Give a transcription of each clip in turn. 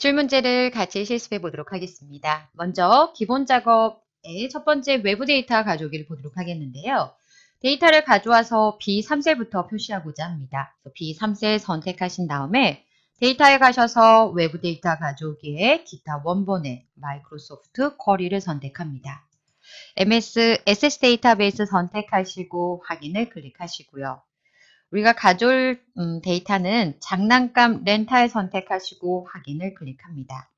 기출 문제를 같이 실습해 보도록 하겠습니다. 먼저 기본 작업의 첫 번째 외부 데이터 가져오기를 보도록 하겠는데요. 데이터를 가져와서 B3셀부터 표시하고자 합니다. B3셀 선택하신 다음에 데이터에 가셔서 외부 데이터 가져오기에 기타 원본의 마이크로소프트 쿼리를 선택합니다. MS SS 데이터베이스 선택하시고 확인을 클릭하시고요. 우리가 가져올 음, 데이터는 장난감 렌탈 선택하시고 확인을 클릭합니다.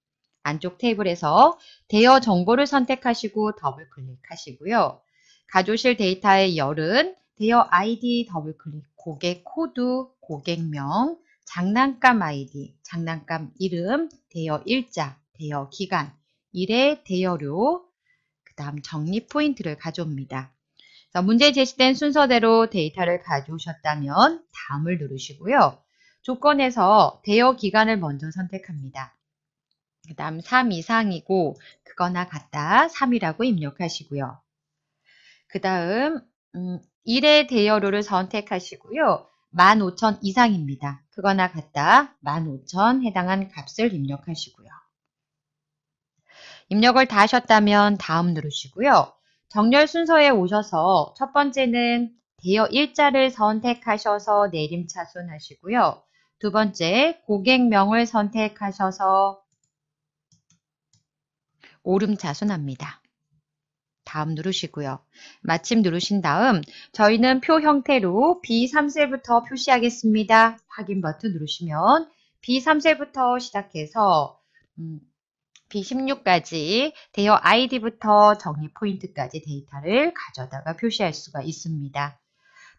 안쪽 테이블에서 대여 정보를 선택하시고 더블 클릭하시고요. 가져오실 데이터의 열은 대여 아이디 더블 클릭, 고객 코드, 고객명, 장난감 아이디, 장난감 이름, 대여 일자, 대여 기간, 일의 대여료, 그 다음 적립 포인트를 가져옵니다. 자, 문제 제시된 순서대로 데이터를 가져오셨다면 다음을 누르시고요. 조건에서 대여 기간을 먼저 선택합니다. 그 다음 3 이상이고 그거나 같다 3이라고 입력하시고요. 그 다음 음, 1의 대여료를 선택하시고요. 15,000 이상입니다. 그거나 같다 15,000 해당한 값을 입력하시고요. 입력을 다 하셨다면 다음 누르시고요. 정렬 순서에 오셔서 첫 번째는 대여 일자를 선택하셔서 내림 차순하시고요. 두 번째 고객명을 선택하셔서 오름 차순합니다. 다음 누르시고요. 마침 누르신 다음 저희는 표 형태로 B3셀부터 표시하겠습니다. 확인 버튼 누르시면 B3셀부터 시작해서 음, B16까지 대여 아이디부터 정리 포인트까지 데이터를 가져다가 표시할 수가 있습니다.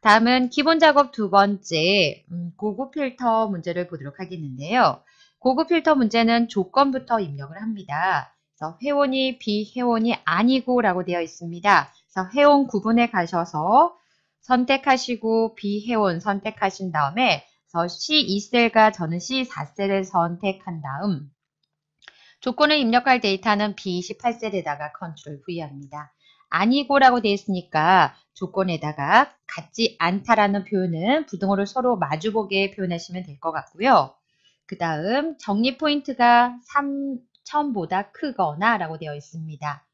다음은 기본 작업 두 번째 음, 고급 필터 문제를 보도록 하겠는데요. 고급 필터 문제는 조건부터 입력을 합니다. 그래서 회원이 비회원이 아니고 라고 되어 있습니다. 그래서 회원 구분에 가셔서 선택하시고 비회원 선택하신 다음에 C2셀과 저는 C4셀을 선택한 다음 조건을 입력할 데이터는 B28셀에다가 Ctrl V합니다. 아니고라고 되어 있으니까 조건에다가 같지 않다라는 표현은 부등호를 서로 마주보게 표현하시면 될 것 같고요. 그 다음 정리 포인트가 3천보다 크거나 라고 되어 있습니다.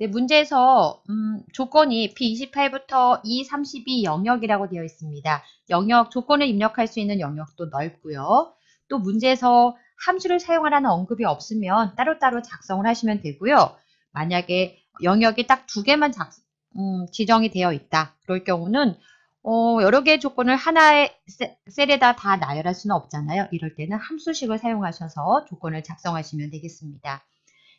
네, 문제에서 음, 조건이 B28부터 E32 영역이라고 되어 있습니다. 영역 조건을 입력할 수 있는 영역도 넓고요. 또 문제에서 함수를 사용하라는 언급이 없으면 따로따로 작성을 하시면 되고요. 만약에 영역이 딱 두 개만 작, 음, 지정이 되어 있다. 그럴 경우는 어, 여러 개의 조건을 하나의 셀에다 다 나열할 수는 없잖아요. 이럴 때는 함수식을 사용하셔서 조건을 작성하시면 되겠습니다.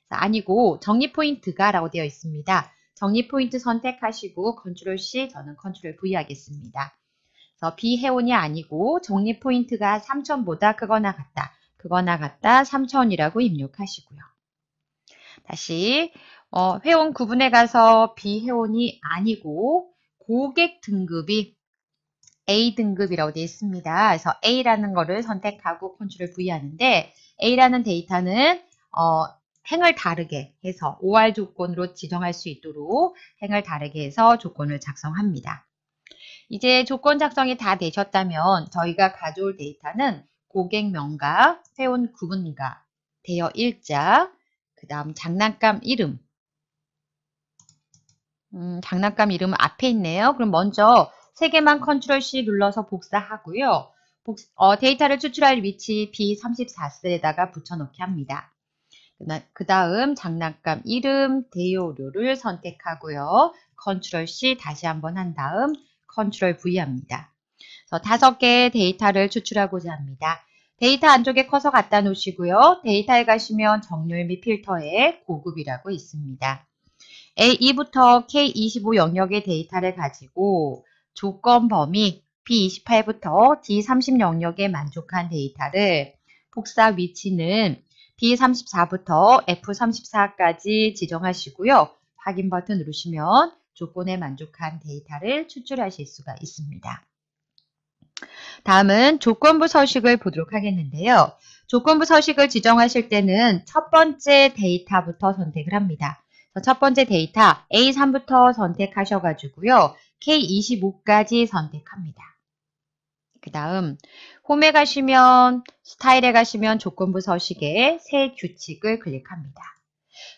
아니고 정리 포인트가 라고 되어 있습니다. 정리 포인트 선택하시고 컨트롤 C 저는 컨트롤 V 하겠습니다. 비해온이 아니고 정리 포인트가 3000보다 크거나 같다. 그거나 같다 3,000이라고 입력하시고요. 다시 어, 회원 구분에 가서 비회원이 아니고 고객 등급이 A 등급이라고 되어 있습니다. 그래서 A라는 거를 선택하고 컨트롤 V 하는데 A라는 데이터는 어, 행을 다르게 해서 OR 조건으로 지정할 수 있도록 행을 다르게 해서 조건을 작성합니다. 이제 조건 작성이 다 되셨다면 저희가 가져올 데이터는 고객명과 회원 구분가 대여 일자, 그 다음 장난감 이름. 음, 장난감 이름 앞에 있네요. 그럼 먼저 세 개만 컨트롤 C 눌러서 복사하고요. 복, 어, 데이터를 추출할 위치 B34셀에다가 붙여넣기 합니다. 그 다음 장난감 이름, 대여료를 선택하고요. 컨트롤 C 다시 한번 한 다음 컨트롤 V 합니다. 다섯 개의 데이터를 추출하고자 합니다. 데이터 안쪽에 커서 갖다 놓으시고요. 데이터에 가시면 정렬 및 필터에 고급이라고 있습니다. A2부터 K25 영역의 데이터를 가지고 조건 범위 B28부터 D30 영역에 만족한 데이터를 복사 위치는 B34부터 F34까지 지정하시고요. 확인 버튼 누르시면 조건에 만족한 데이터를 추출하실 수가 있습니다. 다음은 조건부 서식을 보도록 하겠는데요. 조건부 서식을 지정하실 때는 첫 번째 데이터부터 선택을 합니다. 첫 번째 데이터 A3부터 선택하셔가지고요. K25까지 선택합니다. 그 다음 홈에 가시면 스타일에 가시면 조건부 서식의 새 규칙을 클릭합니다.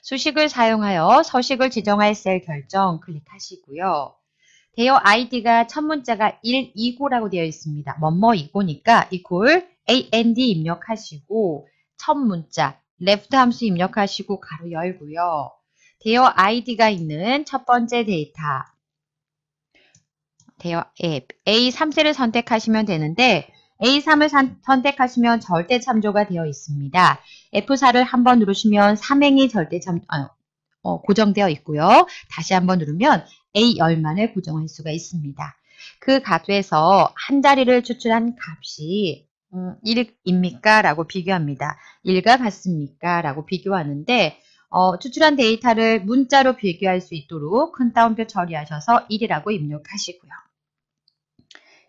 수식을 사용하여 서식을 지정할 셀 결정 클릭하시고요. 대여 아이디가 첫 문자가 1, 2 9라고 되어 있습니다. 뭐뭐 2고니까 equal and 입력하시고 첫 문자 left 함수 입력하시고 가로 열고요. 대여 아이디가 있는 첫 번째 데이터 대여 앱 A3세를 선택하시면 되는데 A3을 산, 선택하시면 절대 참조가 되어 있습니다. F4를 한번 누르시면 삼행이 절대 참, 아, 어, 고정되어 있고요. 다시 한번 누르면 A열만을 고정할 수가 있습니다. 그 값에서 한 자리를 추출한 값이 1입니까? 음, 라고 비교합니다. 1과 같습니까? 라고 비교하는데 어, 추출한 데이터를 문자로 비교할 수 있도록 큰 따옴표 처리하셔서 1이라고 입력하시고요.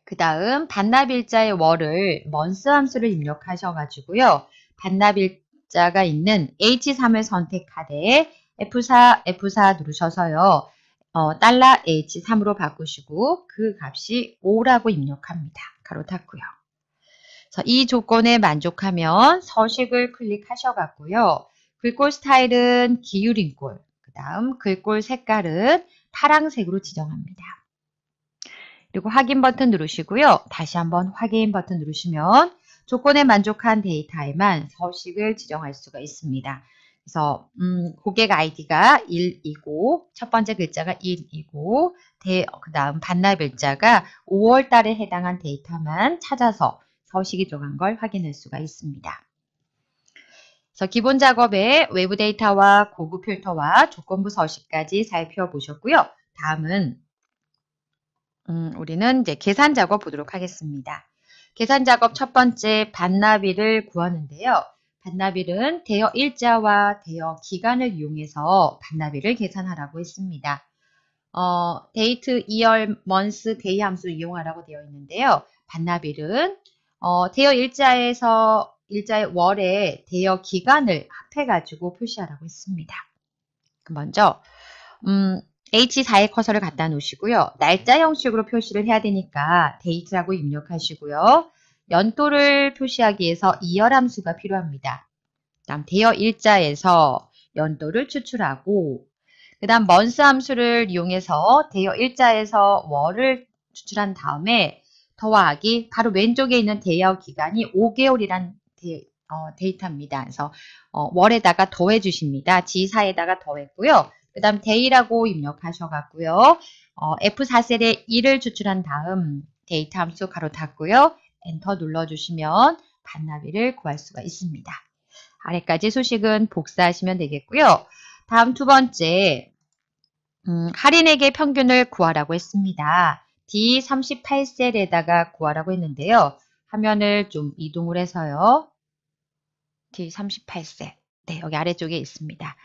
그 다음 반납일자의 월을 먼스 함수를 입력하셔가지고요. 반납일자가 있는 H3을 선택하되 F4, F4 누르셔서요. 어, 달러 H3으로 바꾸시고 그 값이 5라고 입력합니다. 가로 닫고요. 이 조건에 만족하면 서식을 클릭하셔갖고요. 글꼴 스타일은 기울인 꼴, 그 다음 글꼴 색깔은 파랑색으로 지정합니다. 그리고 확인 버튼 누르시고요. 다시 한번 확인 버튼 누르시면 조건에 만족한 데이터에만 서식을 지정할 수가 있습니다. 그래서 음, 고객 아이디가 1이고 첫 번째 글자가 1이고 그 다음 반납 일자가 5월 달에 해당한 데이터만 찾아서 서식이 들어간 걸 확인할 수가 있습니다. 그래서 기본 작업에 외부 데이터와 고급 필터와 조건부 서식까지 살펴보셨고요. 다음은 음, 우리는 이제 계산 작업 보도록 하겠습니다. 계산 작업 첫 번째 반납일을 구하는데요. 반납일은 대여 일자와 대여 기간을 이용해서 반납일을 계산하라고 했습니다. 어, 데이트, 이열, 먼스, 데이 함수 이용하라고 되어 있는데요. 반납일은 어, 대여 일자에서 일자의 월에 대여 기간을 합해가지고 표시하라고 했습니다. 먼저 음, H4의 커서를 갖다 놓으시고요. 날짜 형식으로 표시를 해야 되니까 데이트라고 입력하시고요. 연도를 표시하기 위해서 이열함수가 필요합니다. 다음 대여 일자에서 연도를 추출하고 그 다음 먼스 함수를 이용해서 대여 일자에서 월을 추출한 다음에 더하기 바로 왼쪽에 있는 대여 기간이 5개월이란 데, 어, 데이터입니다. 그래서 어, 월에다가 더해 주십니다. 지사에다가 더했고요. 그 다음 데이라고 입력하셔갖고요. 어, F4셀에 1을 추출한 다음 데이터 함수 가로 닫고요. 엔터 눌러주시면 반나비를 구할 수가 있습니다. 아래까지 소식은 복사하시면 되겠고요. 다음 두 번째, 음, 할인액의 평균을 구하라고 했습니다. D38셀에다가 구하라고 했는데요. 화면을 좀 이동을 해서요. D38셀. 네, 여기 아래쪽에 있습니다.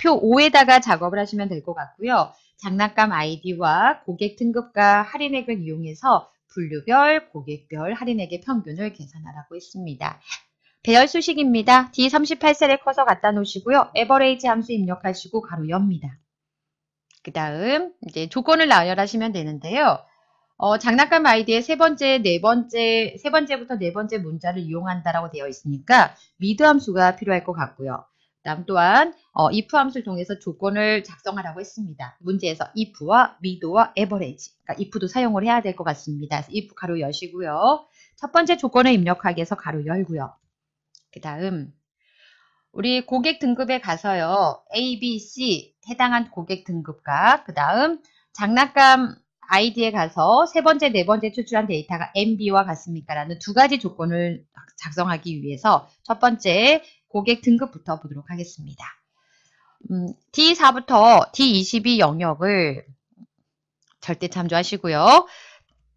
표 5에다가 작업을 하시면 될 것 같고요. 장난감 아이디와 고객 등급과 할인액을 이용해서 분류별, 고객별, 할인액의 평균을 계산하라고 있습니다. 배열 수식입니다. D38셀에 커서 갖다 놓으시고요. 에버레이지 함수 입력하시고 가로 엽니다. 그 다음 이제 조건을 나열하시면 되는데요. 어, 장난감 아이디의 세 번째, 네 번째, 세 번째부터 네 번째 문자를 이용한다라고 되어 있으니까 미드 함수가 필요할 것 같고요. 다음 또한 어, if 함수를 통해서 조건을 작성하라고 했습니다. 문제에서 if와 미도와 average 그러니까 if도 사용을 해야 될 것 같습니다. 그래서 if 가로 여시고요. 첫 번째 조건을 입력하기 위해서 가로 열고요. 그 다음 우리 고객 등급에 가서요. A, B, C 해당한 고객 등급과 그 다음 장난감 아이디에 가서 세 번째, 네 번째 추출한 데이터가 MB와 같습니까? 라는 두 가지 조건을 작성하기 위해서 첫 번째 고객 등급부터 보도록 하겠습니다. 음, D4부터 D22 영역을 절대 참조하시고요.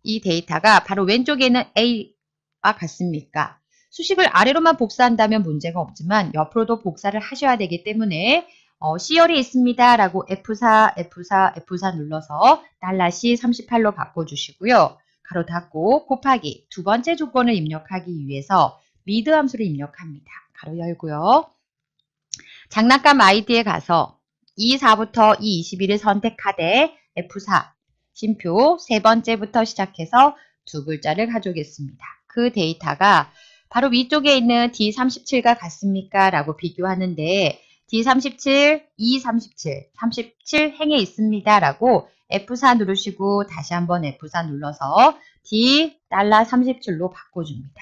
이 데이터가 바로 왼쪽에는 A와 같습니까? 수식을 아래로만 복사한다면 문제가 없지만 옆으로도 복사를 하셔야 되기 때문에 어, C열이 있습니다. 라고 F4, F4, F4 눌러서 달러시 38로 바꿔주시고요. 가로 닫고 곱하기 두 번째 조건을 입력하기 위해서 미드 함수를 입력합니다. 가로 열고요. 장난감 아이디에 가서 E4부터 E21을 선택하되 F4 심표 세 번째부터 시작해서 두 글자를 가져오겠습니다. 그 데이터가 바로 위쪽에 있는 D37과 같습니까? 라고 비교하는데 D37, E37, 37 행에 있습니다. 라고 F4 누르시고 다시 한번 F4 눌러서 D 37로 바꿔줍니다.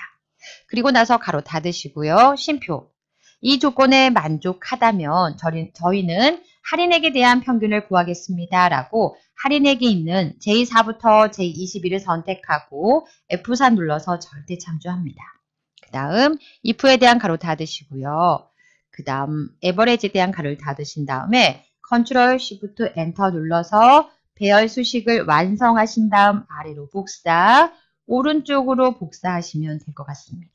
그리고 나서 가로 닫으시고요. 쉼표. 이 조건에 만족하다면 저희는 할인액에 대한 평균을 구하겠습니다. 라고 할인액이 있는 J4부터 J21을 선택하고 F4 눌러서 절대 참조합니다. 그 다음 if에 대한 가로 닫으시고요. 그 다음 에버레지에 대한 가로를 닫으신 다음에 Ctrl Shift Enter 눌러서 배열 수식을 완성하신 다음 아래로 복사 오른쪽으로 복사하시면 될 것 같습니다.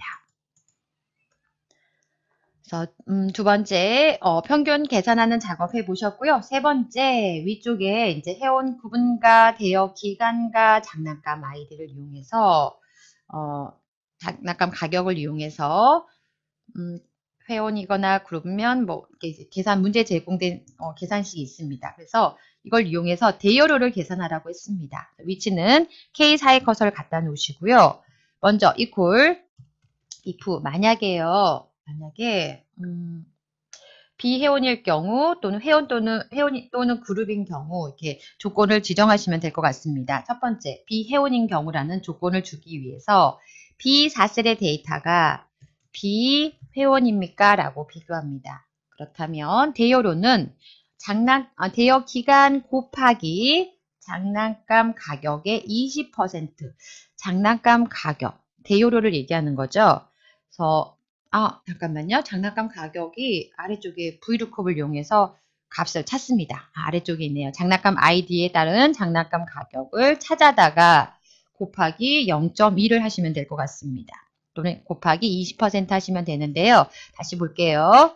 그래서 음, 두 번째 어, 평균 계산하는 작업 해보셨고요. 세 번째 위쪽에 이제 회원 구분과 대여 기간과 장난감 아이디를 이용해서 어, 장난감 가격을 이용해서 음, 회원이거나 그룹면 뭐 계산 문제 제공된 어, 계산식이 있습니다. 그래서 이걸 이용해서 대여료를 계산하라고 했습니다. 위치는 K4의 커서를 갖다 놓으시고요. 먼저 equal if 만약에요. 만약에 음, 비회원일 경우 또는 회원 또는 회원 또는 그룹인 경우 이렇게 조건을 지정하시면 될 것 같습니다. 첫 번째, 비회원인 경우라는 조건을 주기 위해서 비사셀의 데이터가 비회원입니까? 라고 비교합니다. 그렇다면 대여료는 장난 아, 대여 기간 곱하기 장난감 가격의 20% 장난감 가격 대여료를 얘기하는 거죠. 그래서 아 잠깐만요. 장난감 가격이 아래쪽에 브이루컵을 이용해서 값을 찾습니다. 아, 래쪽에 있네요. 장난감 아이디에 따른 장난감 가격을 찾아다가 곱하기 0 1을 하시면 될 것 같습니다. 또는 곱하기 20% 하시면 되는데요. 다시 볼게요.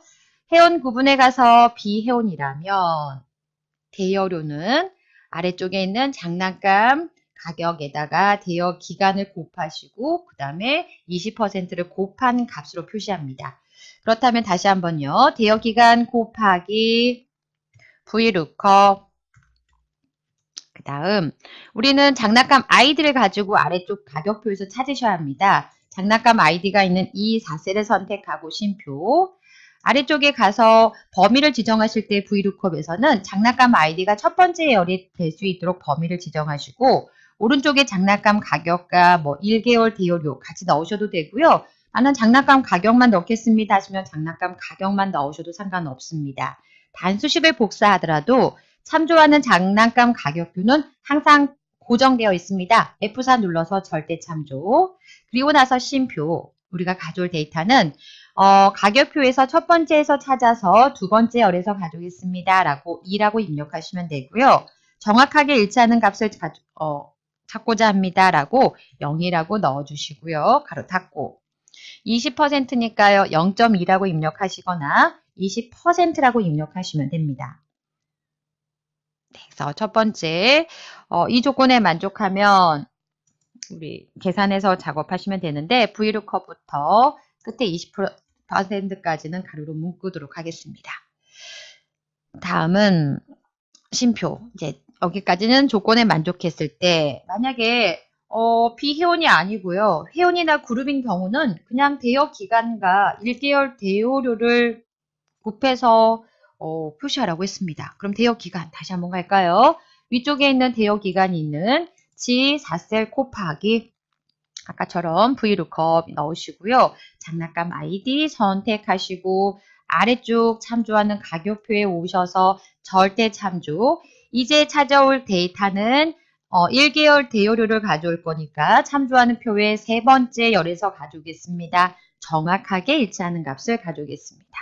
회원 구분에 가서 비해원이라면 대여료는 아래쪽에 있는 장난감 가격에다가 대여 기간을 곱하시고 그 다음에 20%를 곱한 값으로 표시합니다. 그렇다면 다시 한번요. 대여 기간 곱하기 vlookup 그 다음 우리는 장난감 아이들을 가지고 아래쪽 가격표에서 찾으셔야 합니다. 장난감 아이디가 있는 이 4셀을 선택하고 심표 아래쪽에 가서 범위를 지정하실 때 VLOOKUP에서는 장난감 아이디가 첫 번째 열이 될 수 있도록 범위를 지정하시고 오른쪽에 장난감 가격과 뭐 1개월 대여료 같이 넣으셔도 되고요. 나는 장난감 가격만 넣겠습니다 하시면 장난감 가격만 넣으셔도 상관없습니다. 단수십에 복사하더라도 참조하는 장난감 가격표는 항상 고정되어 있습니다. F4 눌러서 절대 참조. 그리고 나서 심표. 우리가 가져올 데이터는 어, 가격표에서 첫 번째에서 찾아서 두 번째 열에서 가져오겠습니다. 라고 2라고 입력하시면 되고요. 정확하게 일치하는 값을 가, 어, 찾고자 합니다. 라고 0이라고 넣어주시고요. 가로 닫고 20%니까요. 0.2라고 입력하시거나 20%라고 입력하시면 됩니다. 네, 그래서 첫 번째 어, 이 조건에 만족하면 우리 계산해서 작업하시면 되는데 V루커부터 끝에 20%까지는 가로로 묶도록 으 하겠습니다. 다음은 심표 이제 여기까지는 조건에 만족했을 때 만약에 어, 비회원이 아니고요. 회원이나 그룹인 경우는 그냥 대여 기간과 1개월 대여료를 곱해서 어, 표시하라고 했습니다. 그럼 대여기간 다시 한번 갈까요? 위쪽에 있는 대여기간이 있는 G4셀 곱하기 아까처럼 VLOOKUP 넣으시고요. 장난감 아이디 선택하시고 아래쪽 참조하는 가격표에 오셔서 절대 참조 이제 찾아올 데이터는 어, 1개월 대여료를 가져올 거니까 참조하는 표의 세 번째 열에서 가져오겠습니다. 정확하게 일치하는 값을 가져오겠습니다.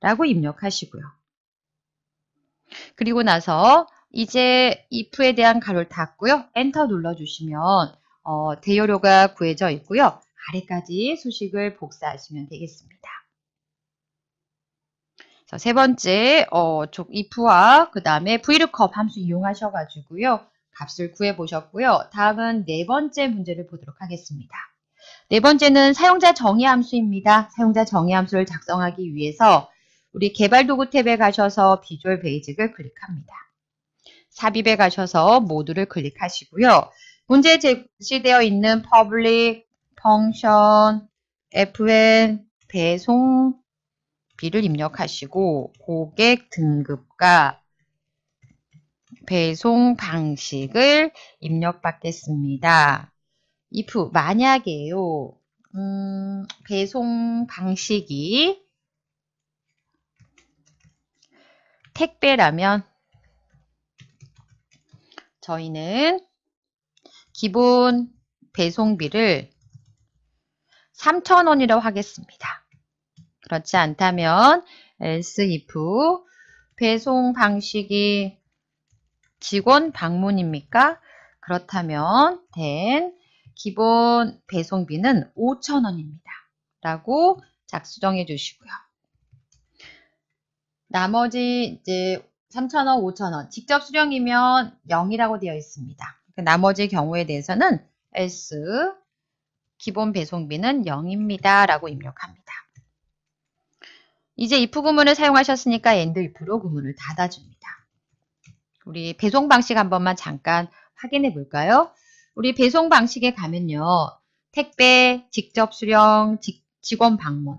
라고 입력하시고요. 그리고 나서 이제 if에 대한 가로를 닫고요. 엔터 눌러주시면 어, 대여료가 구해져 있고요. 아래까지 수식을 복사하시면 되겠습니다. 자, 세 번째 어, if와 그 다음에 vlookup 함수 이용하셔가지고요. 값을 구해보셨고요. 다음은 네 번째 문제를 보도록 하겠습니다. 네 번째는 사용자 정의 함수입니다. 사용자 정의 함수를 작성하기 위해서 우리 개발도구 탭에 가셔서 비주얼 베이직을 클릭합니다. 삽입에 가셔서 모두를 클릭하시고요. 문제 제시되어 있는 public, function, fn, 배송, 비를 입력하시고 고객 등급과 배송 방식을 입력받겠습니다. if 만약에요. 음, 배송 방식이 택배라면 저희는 기본 배송비를 3,000원이라고 하겠습니다. 그렇지 않다면 else if 배송 방식이 직원 방문입니까? 그렇다면 then 기본 배송비는 5,000원입니다. 라고 작수정해 주시고요. 나머지 이제 3,000원, 5,000원 직접 수령이면 0이라고 되어 있습니다. 그 나머지 경우에 대해서는 S 기본 배송비는 0입니다. 라고 입력합니다. 이제 if 구문을 사용하셨으니까 and if로 구문을 닫아줍니다. 우리 배송 방식 한 번만 잠깐 확인해 볼까요? 우리 배송 방식에 가면요. 택배, 직접 수령, 직, 직원 방문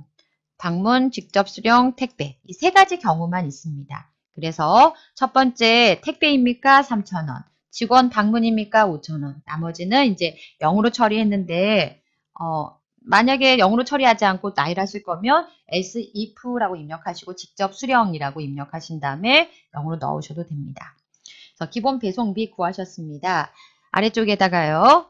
방문, 직접 수령, 택배 이 세 가지 경우만 있습니다. 그래서 첫 번째 택배입니까? 3,000원. 직원 방문입니까? 5,000원. 나머지는 이제 0으로 처리했는데 어, 만약에 0으로 처리하지 않고 나일 하실 거면 s if라고 입력하시고 직접 수령이라고 입력하신 다음에 0으로 넣으셔도 됩니다. 그래서 기본 배송비 구하셨습니다. 아래쪽에다가요.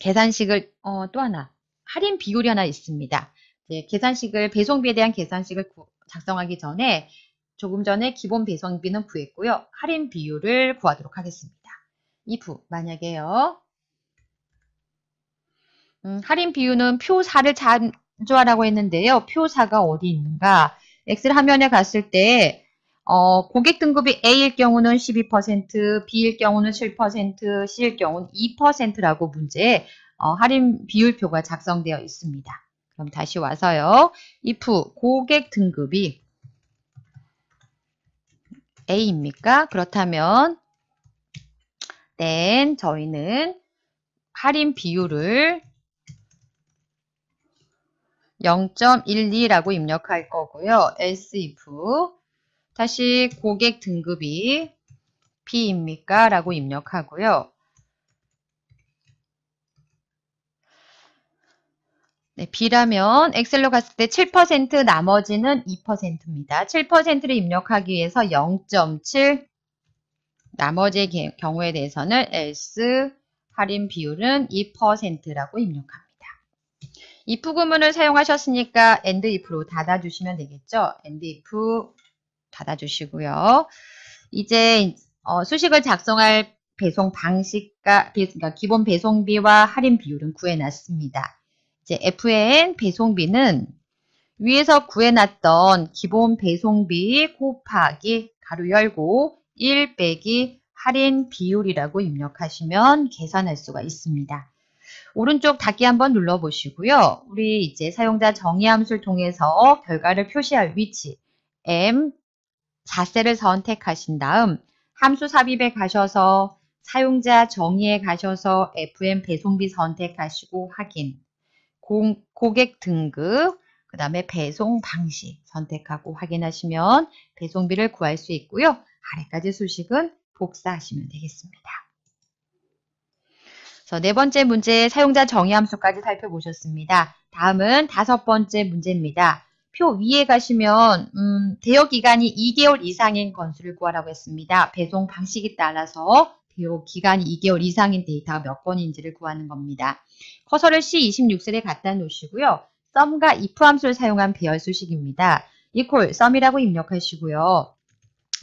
계산식을 어, 또 하나 할인 비율이 하나 있습니다. 예, 계산식을 배송비에 대한 계산식을 구, 작성하기 전에 조금 전에 기본 배송비는 구했고요. 할인 비율을 구하도록 하겠습니다. if 만약에요. 음, 할인 비율은 표사를 참조하라고 했는데요. 표사가 어디 있는가? 엑셀 화면에 갔을 때 어, 고객 등급이 A일 경우는 12%, B일 경우는 7%, C일 경우는 2%라고 문제에 어, 할인 비율표가 작성되어 있습니다. 그럼 다시 와서요. if 고객 등급이 A입니까? 그렇다면 then 저희는 할인 비율을 0.12라고 입력할 거고요. else if 다시 고객 등급이 B입니까? 라고 입력하고요. 네, B라면 엑셀로 갔을 때 7% 나머지는 2%입니다. 7%를 입력하기 위해서 0.7 나머지 의 경우에 대해서는 else 할인 비율은 2%라고 입력합니다. if 구문을 사용하셨으니까 and if로 닫아주시면 되겠죠. and if 닫아주시고요. 이제 어, 수식을 작성할 배송 방식과 배, 그러니까 기본 배송비와 할인 비율은 구해놨습니다. 이제 FAN 배송비는 위에서 구해놨던 기본 배송비 곱하기 가로 열고 1 빼기 할인 비율이라고 입력하시면 계산할 수가 있습니다. 오른쪽 닫기 한번 눌러보시고요. 우리 이제 사용자 정의 함수를 통해서 결과를 표시할 위치 M 자세를 선택하신 다음 함수 삽입에 가셔서 사용자 정의에 가셔서 FM 배송비 선택하시고 확인 고, 고객 등급, 그 다음에 배송 방식 선택하고 확인하시면 배송비를 구할 수 있고요. 아래까지 수식은 복사하시면 되겠습니다. 네 번째 문제 사용자 정의 함수까지 살펴보셨습니다. 다음은 다섯 번째 문제입니다. 표 위에 가시면 음, 대여 기간이 2개월 이상인 건수를 구하라고 했습니다. 배송 방식에 따라서 요 기간이 2개월 이상인 데이터가 몇 건인지를 구하는 겁니다. 커서를 C26셀에 갖다 놓으시고요. 썸과 if 함수를 사용한 배열수식입니다. equal 썸이라고 입력하시고요.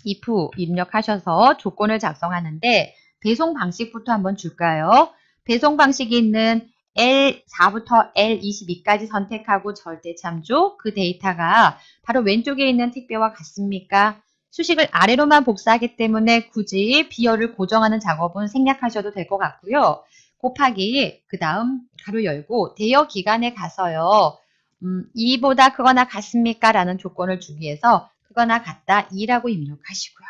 if 입력하셔서 조건을 작성하는데 배송 방식부터 한번 줄까요? 배송 방식이 있는 L4부터 L22까지 선택하고 절대 참조 그 데이터가 바로 왼쪽에 있는 택배와 같습니까? 수식을 아래로만 복사하기 때문에 굳이 비열을 고정하는 작업은 생략하셔도 될 것 같고요. 곱하기 그 다음 가로 열고 대여 기간에 가서요. 음, 2보다 크거나 같습니까? 라는 조건을 주기 위해서 크거나 같다 2라고 입력하시고요.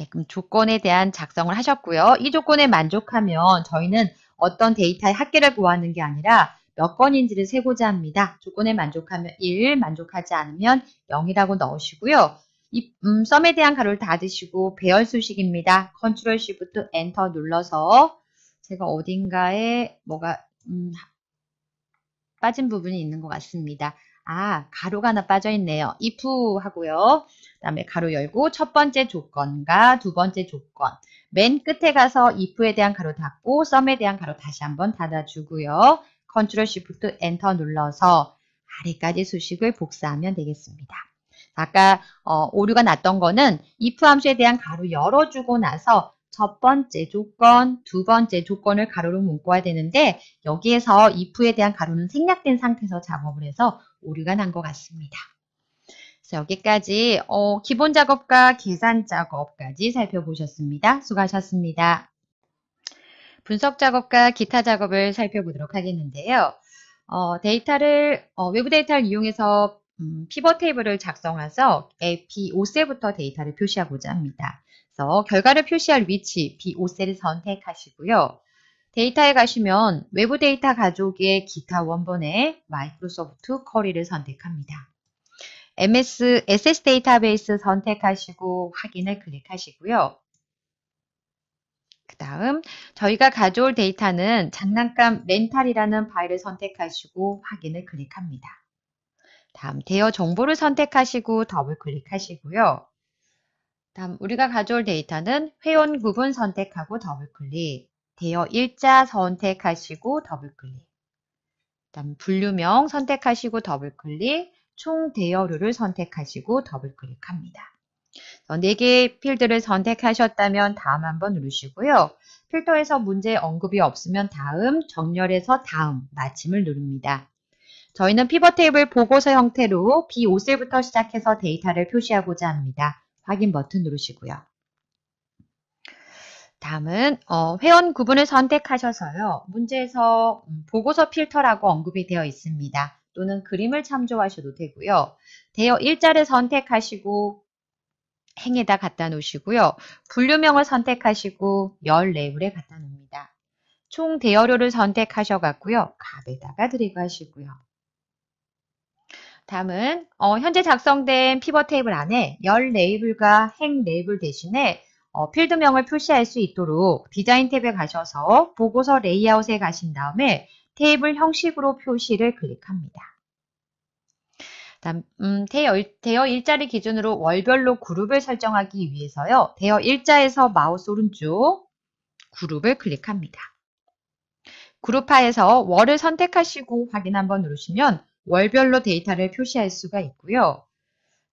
예, 그럼 조건에 대한 작성을 하셨고요. 이 조건에 만족하면 저희는 어떤 데이터의 합계를 구하는 게 아니라 몇 건인지를 세고자 합니다. 조건에 만족하면 1, 만족하지 않으면 0이라고 넣으시고요. 이, 음, 썸에 대한 가로를 닫으시고 배열 수식입니다. 컨트롤 s h i 엔터 눌러서 제가 어딘가에 뭐가 음, 빠진 부분이 있는 것 같습니다. 아 가로가 하나 빠져있네요. if 하고요. 그 다음에 가로 열고 첫 번째 조건과 두 번째 조건 맨 끝에 가서 if에 대한 가로 닫고 썸에 대한 가로 다시 한번 닫아주고요. 컨트롤 쉬프트 엔터 눌러서 아래까지 수식을 복사하면 되겠습니다. 아까 어, 오류가 났던 거는 if 함수에 대한 가로 열어주고 나서 첫 번째 조건, 두 번째 조건을 가로로 묶어야 되는데 여기에서 if에 대한 가로는 생략된 상태에서 작업을 해서 오류가 난 것 같습니다. 그래서 여기까지 어, 기본 작업과 계산 작업까지 살펴보셨습니다. 수고하셨습니다. 분석 작업과 기타 작업을 살펴보도록 하겠는데요. 어, 데이터를 어, 외부 데이터를 이용해서 음, 피버 테이블을 작성해서 B5셀부터 데이터를 표시하고자 합니다. 그래서 결과를 표시할 위치 B5셀을 선택하시고요. 데이터에 가시면 외부 데이터 가족의 기타 원본에 마이크로소프트 쿼리를 선택합니다. MS, SS 데이터베이스 선택하시고 확인을 클릭하시고요. 그 다음 저희가 가져올 데이터는 장난감 렌탈이라는 파일을 선택하시고 확인을 클릭합니다. 다음 대여 정보를 선택하시고 더블 클릭하시고요. 다음 우리가 가져올 데이터는 회원 구분 선택하고 더블 클릭, 대여 일자 선택하시고 더블 클릭, 다음 분류명 선택하시고 더블 클릭, 총 대여료를 선택하시고 더블 클릭합니다. 4 어, 개의 필드를 선택하셨다면 다음 한번 누르시고요. 필터에서 문제 언급이 없으면 다음, 정렬에서 다음, 마침을 누릅니다. 저희는 피벗 테이블 보고서 형태로 B5셀부터 시작해서 데이터를 표시하고자 합니다. 확인 버튼 누르시고요. 다음은 어, 회원 구분을 선택하셔서요. 문제에서 음, 보고서 필터라고 언급이 되어 있습니다. 또는 그림을 참조하셔도 되고요. 대여 일자를 선택하시고 행에다 갖다 놓으시고요. 분류명을 선택하시고 14줄에 갖다 놓습니다. 총 대여료를 선택하셔갖고요. 값에다가 드리고 하시고요. 다음은 어, 현재 작성된 피벗 테이블 안에 열 레이블과 행 레이블 대신에 어, 필드명을 표시할 수 있도록 디자인 탭에 가셔서 보고서 레이아웃에 가신 다음에 테이블 형식으로 표시를 클릭합니다. 다음, 음, 대여, 일, 대여 일자리 기준으로 월별로 그룹을 설정하기 위해서요. 대여 일자에서 마우스 오른쪽 그룹을 클릭합니다. 그룹 하에서 월을 선택하시고 확인 한번 누르시면 월별로 데이터를 표시할 수가 있고요.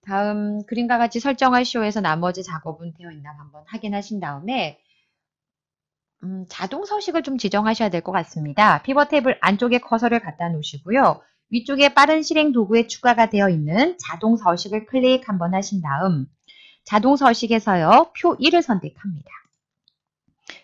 다음 그림과 같이 설정할 쇼에서 나머지 작업은 되어 있나 한번 확인하신 다음에 음, 자동 서식을 좀 지정하셔야 될 것 같습니다. 피벗 탭을 안쪽에 커서를 갖다 놓으시고요. 위쪽에 빠른 실행 도구에 추가가 되어 있는 자동 서식을 클릭 한번 하신 다음 자동 서식에서요. 표 1을 선택합니다.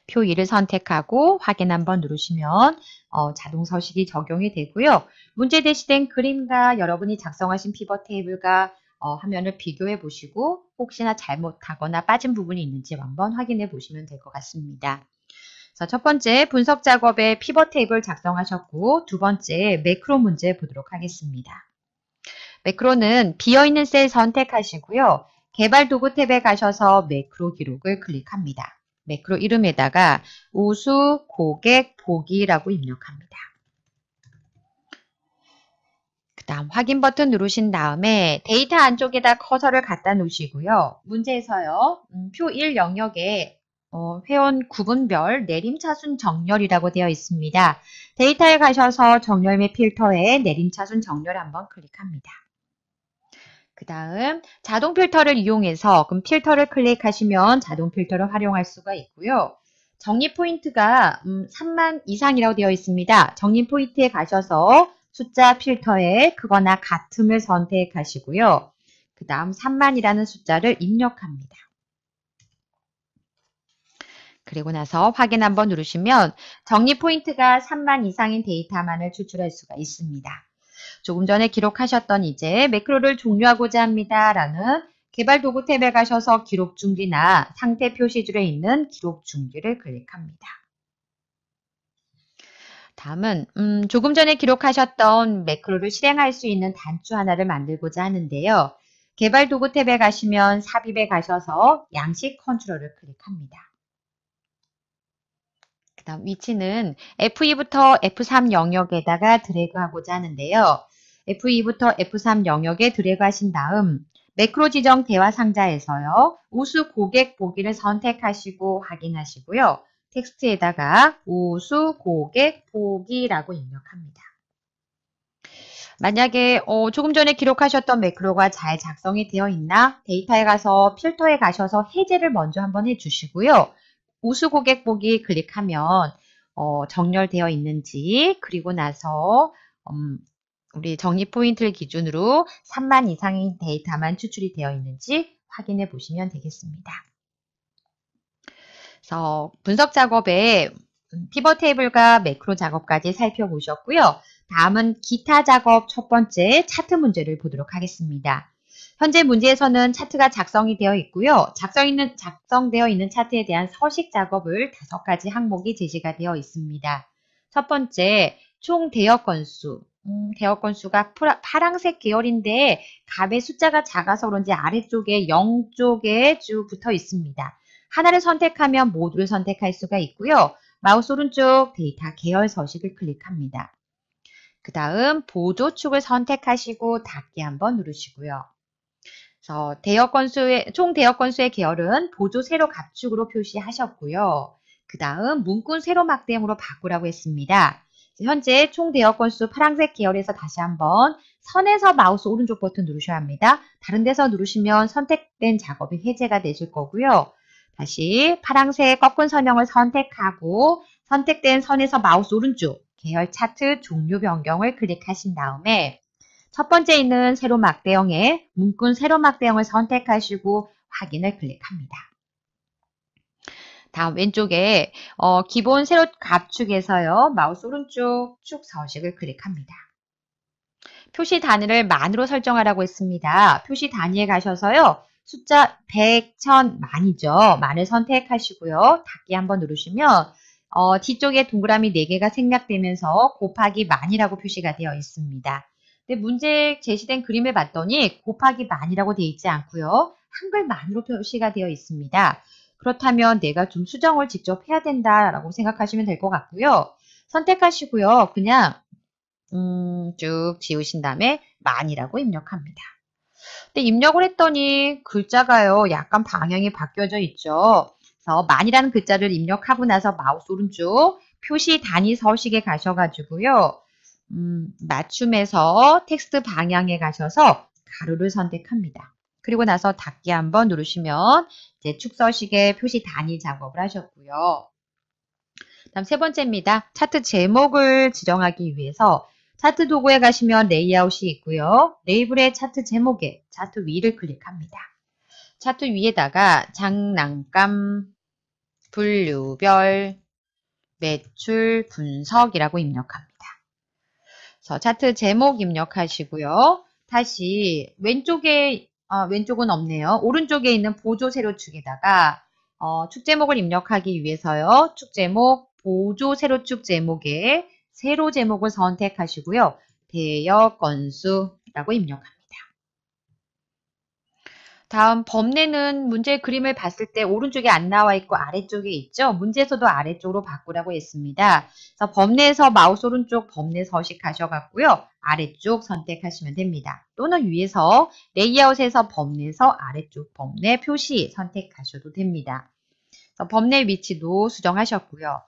표 1을 선택하고 확인 한번 누르시면 어, 자동 서식이 적용이 되고요. 문제 대시된 그림과 여러분이 작성하신 피벗 테이블과 어, 화면을 비교해 보시고 혹시나 잘못하거나 빠진 부분이 있는지 한번 확인해 보시면 될 것 같습니다. 자, 첫 번째 분석 작업에 피벗 테이블 작성하셨고 두 번째 매크로 문제 보도록 하겠습니다. 매크로는 비어있는 셀 선택하시고요. 개발 도구 탭에 가셔서 매크로 기록을 클릭합니다. 매크로 이름에다가 우수 고객 보기라고 입력합니다. 그 다음 확인 버튼 누르신 다음에 데이터 안쪽에다 커서를 갖다 놓으시고요. 문제에서요. 음, 표1 영역에 어, 회원 구분별 내림차순 정렬이라고 되어 있습니다. 데이터에 가셔서 정렬 및 필터에 내림차순 정렬 한번 클릭합니다. 그 다음 자동 필터를 이용해서 그럼 필터를 클릭하시면 자동 필터를 활용할 수가 있고요. 정리 포인트가 음, 3만 이상이라고 되어 있습니다. 정리 포인트에 가셔서 숫자 필터에 그거나 같음을 선택하시고요. 그 다음 3만이라는 숫자를 입력합니다. 그리고 나서 확인 한번 누르시면 정리 포인트가 3만 이상인 데이터만을 추출할 수가 있습니다. 조금 전에 기록하셨던 이제 매크로를 종료하고자 합니다. 라는 개발 도구 탭에 가셔서 기록 중기나 상태 표시줄에 있는 기록 중기를 클릭합니다. 다음은 음, 조금 전에 기록하셨던 매크로를 실행할 수 있는 단추 하나를 만들고자 하는데요. 개발 도구 탭에 가시면 삽입에 가셔서 양식 컨트롤을 클릭합니다. 다음 위치는 F2부터 F3 영역에다가 드래그하고자 하는데요. F2부터 F3 영역에 드래그하신 다음 매크로 지정 대화 상자에서요. 우수 고객 보기를 선택하시고 확인하시고요. 텍스트에다가 우수 고객 보기라고 입력합니다. 만약에 어, 조금 전에 기록하셨던 매크로가 잘 작성이 되어 있나 데이터에 가서 필터에 가셔서 해제를 먼저 한번 해주시고요. 우수 고객 보기 클릭하면 어, 정렬되어 있는지 그리고 나서 음, 우리 정리 포인트를 기준으로 3만 이상의 데이터만 추출이 되어 있는지 확인해 보시면 되겠습니다. 그래서 분석 작업에 음, 피벗 테이블과 매크로 작업까지 살펴보셨고요. 다음은 기타 작업 첫 번째 차트 문제를 보도록 하겠습니다. 현재 문제에서는 차트가 작성이 되어 있고요. 작성 있는, 작성되어 있는 차트에 대한 서식 작업을 다섯 가지 항목이 제시가 되어 있습니다. 첫 번째, 총 대여 건수. 음, 대여 건수가 파랑색 계열인데 값의 숫자가 작아서 그런지 아래쪽에 0 쪽에 쭉 붙어 있습니다. 하나를 선택하면 모두를 선택할 수가 있고요. 마우스 오른쪽 데이터 계열 서식을 클릭합니다. 그 다음 보조축을 선택하시고 닫기 한번 누르시고요. 어, 대여 건수의 총 대여 건수의 계열은 보조 세로 갑축으로 표시하셨고요. 그 다음 문군 세로 막대형으로 바꾸라고 했습니다. 현재 총 대여 건수 파란색 계열에서 다시 한번 선에서 마우스 오른쪽 버튼 누르셔야 합니다. 다른 데서 누르시면 선택된 작업이 해제가 되실 거고요. 다시 파란색 꺾은 선형을 선택하고 선택된 선에서 마우스 오른쪽 계열 차트 종료 변경을 클릭하신 다음에 첫 번째 있는 세로막 대형의 문구 세로막 대형을 선택하시고 확인을 클릭합니다. 다음 왼쪽에 어, 기본 세로 값축에서요. 마우스 오른쪽 축 서식을 클릭합니다. 표시 단위를 만으로 설정하라고 했습니다. 표시 단위에 가셔서요. 숫자 100, 1000, 만이죠. 만을 선택하시고요. 닫기 한번 누르시면 어, 뒤쪽에 동그라미 4개가 생략되면서 곱하기 만이라고 표시가 되어 있습니다. 근데 문제 제시된 그림을 봤더니 곱하기 만이라고 되어 있지 않고요. 한글만으로 표시가 되어 있습니다. 그렇다면 내가 좀 수정을 직접 해야 된다라고 생각하시면 될 것 같고요. 선택하시고요. 그냥 음, 쭉 지우신 다음에 만이라고 입력합니다. 근데 입력을 했더니 글자가요. 약간 방향이 바뀌어져 있죠. 그래서 만이라는 글자를 입력하고 나서 마우스 오른쪽 표시 단위 서식에 가셔가지고요. 음, 맞춤에서 텍스트 방향에 가셔서 가로를 선택합니다. 그리고 나서 닫기 한번 누르시면 이제 축서식의 표시 단위 작업을 하셨고요. 다음 세 번째입니다. 차트 제목을 지정하기 위해서 차트 도구에 가시면 레이아웃이 있고요. 레이블의 차트 제목에 차트 위를 클릭합니다. 차트 위에다가 장난감, 분류별, 매출 분석이라고 입력합니다. 그 차트 제목 입력하시고요. 다시 왼쪽에 어, 왼쪽은 없네요. 오른쪽에 있는 보조 세로축에다가 어, 축 제목을 입력하기 위해서요. 축 제목 보조 세로축 제목에 세로 제목을 선택하시고요. 대여 건수라고 입력합니다. 다음 범례는 문제의 그림을 봤을 때 오른쪽에 안 나와 있고 아래쪽에 있죠. 문제에서도 아래쪽으로 바꾸라고 했습니다. 그래서 범례에서 마우스 오른쪽 범례 서식하셔갖고요. 아래쪽 선택하시면 됩니다. 또는 위에서 레이아웃에서 범례에서 아래쪽 범례 표시 선택하셔도 됩니다. 범례 위치도 수정하셨고요.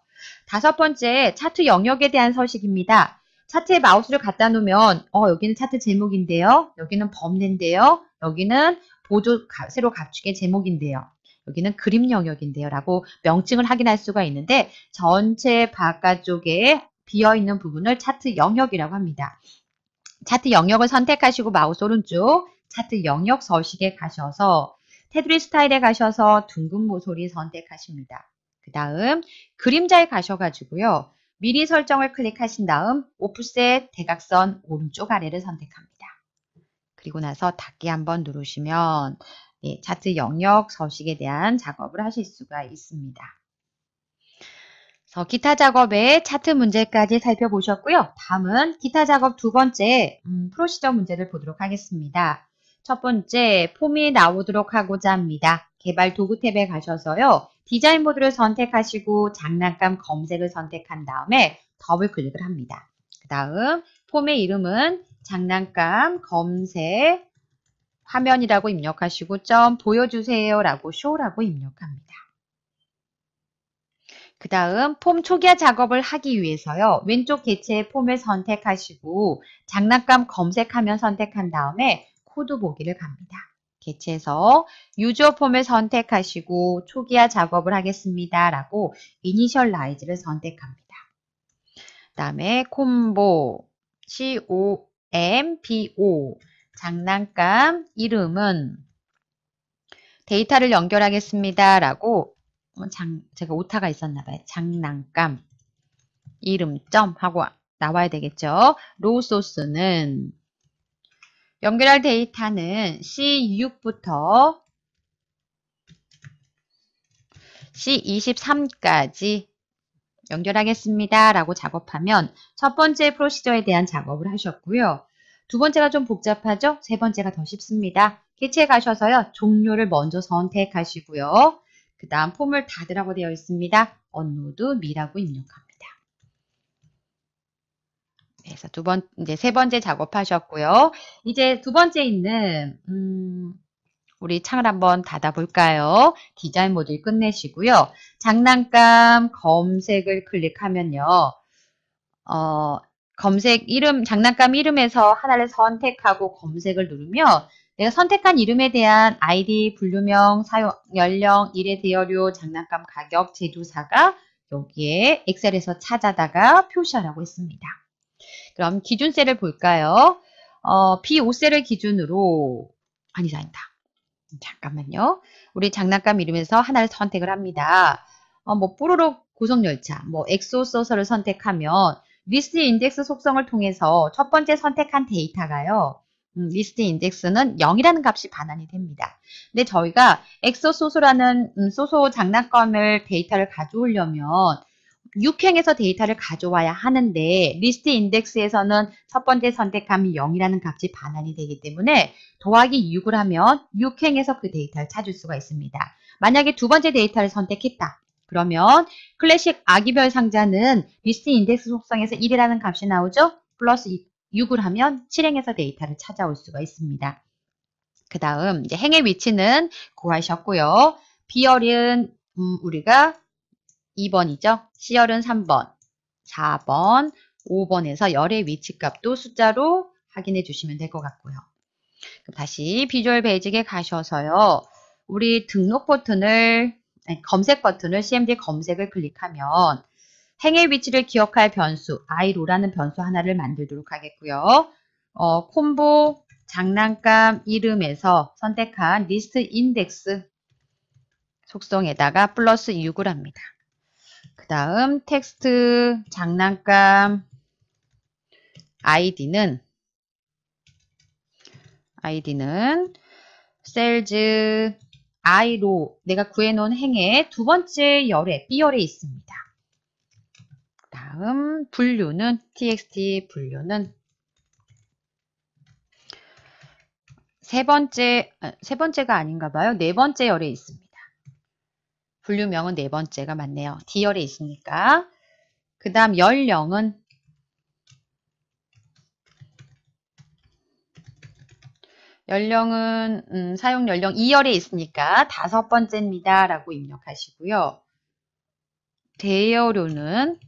다섯 번째 차트 영역에 대한 서식입니다. 차트에 마우스를 갖다 놓으면 어 여기는 차트 제목인데요. 여기는 범례인데요. 여기는 보조 새로 갖추게 제목인데요. 여기는 그림 영역인데요. 라고 명칭을 확인할 수가 있는데 전체 바깥쪽에 비어있는 부분을 차트 영역이라고 합니다. 차트 영역을 선택하시고 마우스 오른쪽 차트 영역 서식에 가셔서 테두리 스타일에 가셔서 둥근 모서리 선택하십니다. 그 다음 그림자에 가셔가지고요. 미리 설정을 클릭하신 다음 오프셋 대각선 오른쪽 아래를 선택합니다. 그리고 나서 닫기 한번 누르시면 예, 차트 영역 서식에 대한 작업을 하실 수가 있습니다. 그래서 기타 작업의 차트 문제까지 살펴보셨고요. 다음은 기타 작업 두 번째 음, 프로시저 문제를 보도록 하겠습니다. 첫 번째 폼이 나오도록 하고자 합니다. 개발 도구 탭에 가셔서요. 디자인 모드를 선택하시고 장난감 검색을 선택한 다음에 더블 클릭을 합니다. 그 다음 폼의 이름은 장난감 검색 화면이라고 입력하시고 점 보여주세요라고 쇼라고 입력합니다. 그 다음 폼 초기화 작업을 하기 위해서요. 왼쪽 개체의 폼을 선택하시고 장난감 검색하면 선택한 다음에 코드 보기를 갑니다. 개체에서 유저 폼을 선택하시고 초기화 작업을 하겠습니다. 라고 이니셜라이즈를 선택합니다. 그 다음에 콤보, COM, MPO 장난감 이름은 데이터를 연결하겠습니다. 라고 어, 장, 제가 오타가 있었나 봐요. 장난감 이름점 하고 나와야 되겠죠. 로 소스는 연결할 데이터는 C6부터 C23까지 연결하겠습니다. 라고 작업하면 첫 번째 프로시저에 대한 작업을 하셨고요. 두 번째가 좀 복잡하죠? 세 번째가 더 쉽습니다. 개체에 가셔서요. 종료를 먼저 선택하시고요. 그 다음 폼을 닫으라고 되어 있습니다. 언로드 미라고 입력합니다. 그래서 두 번, 이제 세 번째 작업하셨고요. 이제 두 번째 있는, 음, 우리 창을 한번 닫아볼까요? 디자인 모듈 끝내시고요. 장난감 검색을 클릭하면요. 어, 검색 이름, 장난감 이름에서 하나를 선택하고 검색을 누르면 내가 선택한 이름에 대한 아이디, 분류명, 사용 연령, 일의 대여료, 장난감 가격, 제조사가 여기에 엑셀에서 찾아다가 표시하라고 했습니다. 그럼 기준 셀을 볼까요? 어, B5셀을 기준으로 아니다 아니다. 잠깐만요. 우리 장난감 이름에서 하나를 선택을 합니다. 어, 뭐 뽀로로 고속열차, 뭐 엑소 소서를 선택하면 리스트 인덱스 속성을 통해서 첫 번째 선택한 데이터가요. 음, 리스트 인덱스는 0이라는 값이 반환이 됩니다. 근데 저희가 엑소 소소라는 음, 소소 장난감을 데이터를 가져오려면 6행에서 데이터를 가져와야 하는데 리스트 인덱스에서는 첫 번째 선택함이 0이라는 값이 반환이 되기 때문에 더하기 6을 하면 6행에서 그 데이터를 찾을 수가 있습니다. 만약에 두 번째 데이터를 선택했다. 그러면 클래식 아기별 상자는 리스트 인덱스 속성에서 1이라는 값이 나오죠. 플러스 6을 하면 7행에서 데이터를 찾아올 수가 있습니다. 그 다음 이제 행의 위치는 구하셨고요. 비열은 음, 우리가 2번이죠. 시열은 3번, 4번, 5번에서 열의 위치값도 숫자로 확인해 주시면 될 것 같고요. 그럼 다시 비주얼 베이직에 가셔서요. 우리 등록 버튼을 아니, 검색 버튼을 CMD 검색을 클릭하면 행의 위치를 기억할 변수 i로라는 변수 하나를 만들도록 하겠고요. 어, 콤보 장난감 이름에서 선택한 리스트 인덱스 속성에다가 플러스 6을 합니다. 그 다음 텍스트 장난감 아이디는 아이디는 셀즈 아이로 내가 구해놓은 행의 두 번째 열에 B열에 있습니다. 다음 분류는 txt 분류는 세 번째 아, 세 번째가 아닌가 봐요. 네 번째 열에 있습니다. 분류명은 네 번째가 맞네요. D열에 있으니까. 그 다음 연령은 연령은 음, 사용 연령 2열에 있으니까 다섯 번째입니다. 라고 입력하시고요. 대여료는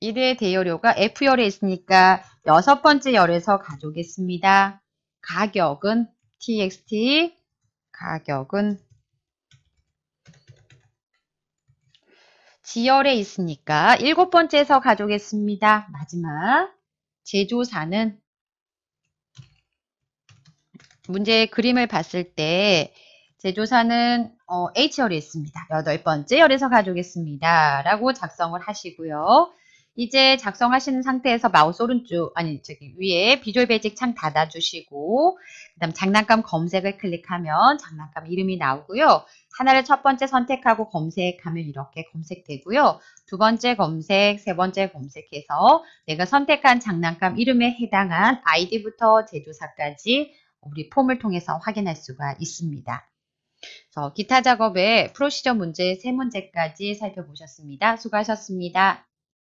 이대 대여료가 F열에 있으니까 여섯 번째 열에서 가져오겠습니다. 가격은 txt 가격은 지열에 있으니까 일곱 번째에서 가져오겠습니다. 마지막 제조사는 문제의 그림을 봤을 때 제조사는 어, H열에 있습니다. 여덟 번째 열에서 가져오겠습니다. 라고 작성을 하시고요. 이제 작성하신 상태에서 마우스 오른쪽 아니 저기 위에 비주얼 베이직 창 닫아주시고 그 다음 장난감 검색을 클릭하면 장난감 이름이 나오고요. 하나를 첫 번째 선택하고 검색하면 이렇게 검색되고요. 두 번째 검색, 세 번째 검색해서 내가 선택한 장난감 이름에 해당한 아이디부터 제조사까지 우리 폼을 통해서 확인할 수가 있습니다. 그래서 기타 작업의 프로시저 문제 세문제까지 살펴보셨습니다. 수고하셨습니다.